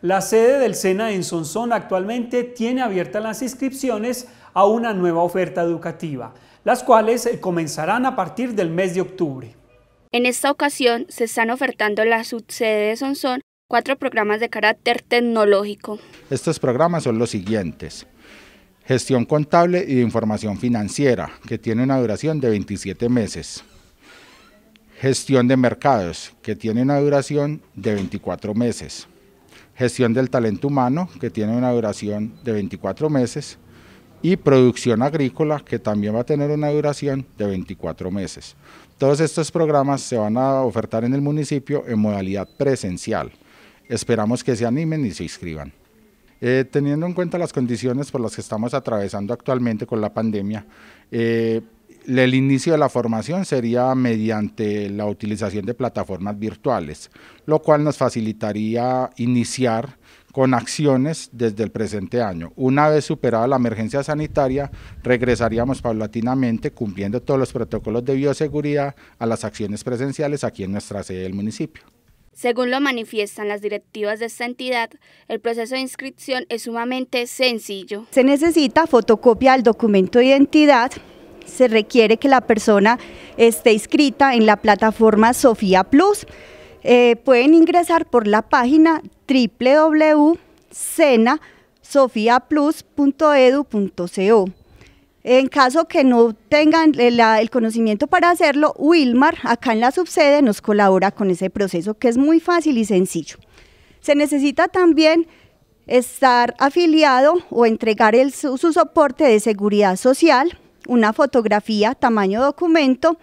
La sede del SENA en Sonsón actualmente tiene abiertas las inscripciones a una nueva oferta educativa, las cuales eh, comenzarán a partir del mes de octubre. En esta ocasión se están ofertando la subsede de Sonsón cuatro programas de carácter tecnológico. Estos programas son los siguientes. Gestión contable y de información financiera, que tiene una duración de 27 meses. Gestión de mercados, que tiene una duración de 24 meses gestión del talento humano, que tiene una duración de 24 meses, y producción agrícola, que también va a tener una duración de 24 meses. Todos estos programas se van a ofertar en el municipio en modalidad presencial. Esperamos que se animen y se inscriban. Eh, teniendo en cuenta las condiciones por las que estamos atravesando actualmente con la pandemia, eh, el inicio de la formación sería mediante la utilización de plataformas virtuales, lo cual nos facilitaría iniciar con acciones desde el presente año. Una vez superada la emergencia sanitaria, regresaríamos paulatinamente, cumpliendo todos los protocolos de bioseguridad, a las acciones presenciales aquí en nuestra sede del municipio. Según lo manifiestan las directivas de esta entidad, el proceso de inscripción es sumamente sencillo. Se necesita fotocopia del documento de identidad, se requiere que la persona esté inscrita en la plataforma Sofía Plus. Eh, pueden ingresar por la página www.sena.sofiaplus.edu.co En caso que no tengan el, conocimiento para hacerlo, Wilmar, acá en la subsede, nos colabora con ese proceso que es muy fácil y sencillo. Se necesita también estar afiliado o entregar su soporte de seguridad social, una fotografía tamaño documento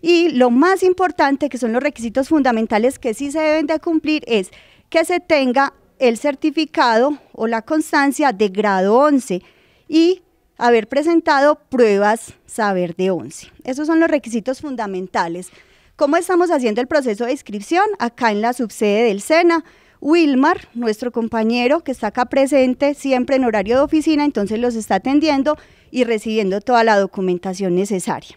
y lo más importante que son los requisitos fundamentales que sí se deben de cumplir es que se tenga el certificado o la constancia de grado 11 y haber presentado pruebas saber de 11. Esos son los requisitos fundamentales. ¿Cómo estamos haciendo el proceso de inscripción? Acá en la subsede del SENA Wilmar, nuestro compañero que está acá presente, siempre en horario de oficina, entonces los está atendiendo y recibiendo toda la documentación necesaria.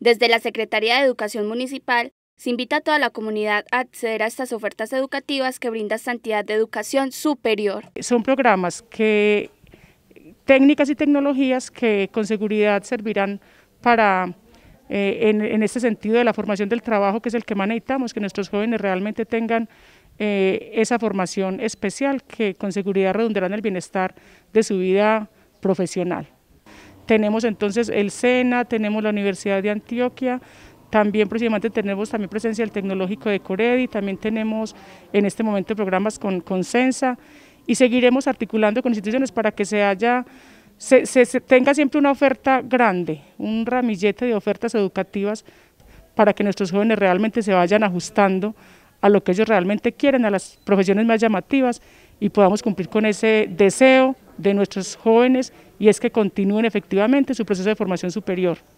Desde la Secretaría de Educación Municipal, se invita a toda la comunidad a acceder a estas ofertas educativas que brinda esta entidad de educación superior. Son programas que técnicas y tecnologías que con seguridad servirán para, eh, en, en, este sentido de la formación del trabajo, que es el que más necesitamos, que nuestros jóvenes realmente tengan eh, esa formación especial que con seguridad redundará en el bienestar de su vida profesional. Tenemos entonces el SENA, tenemos la Universidad de Antioquia, también próximamente tenemos también presencia del Tecnológico de Coredi, también tenemos en este momento programas con Consensa y seguiremos articulando con instituciones para que se haya se tenga siempre una oferta grande, un ramillete de ofertas educativas para que nuestros jóvenes realmente se vayan ajustando a lo que ellos realmente quieren, a las profesiones más llamativas y podamos cumplir con ese deseo de nuestros jóvenes y es que continúen efectivamente su proceso de formación superior.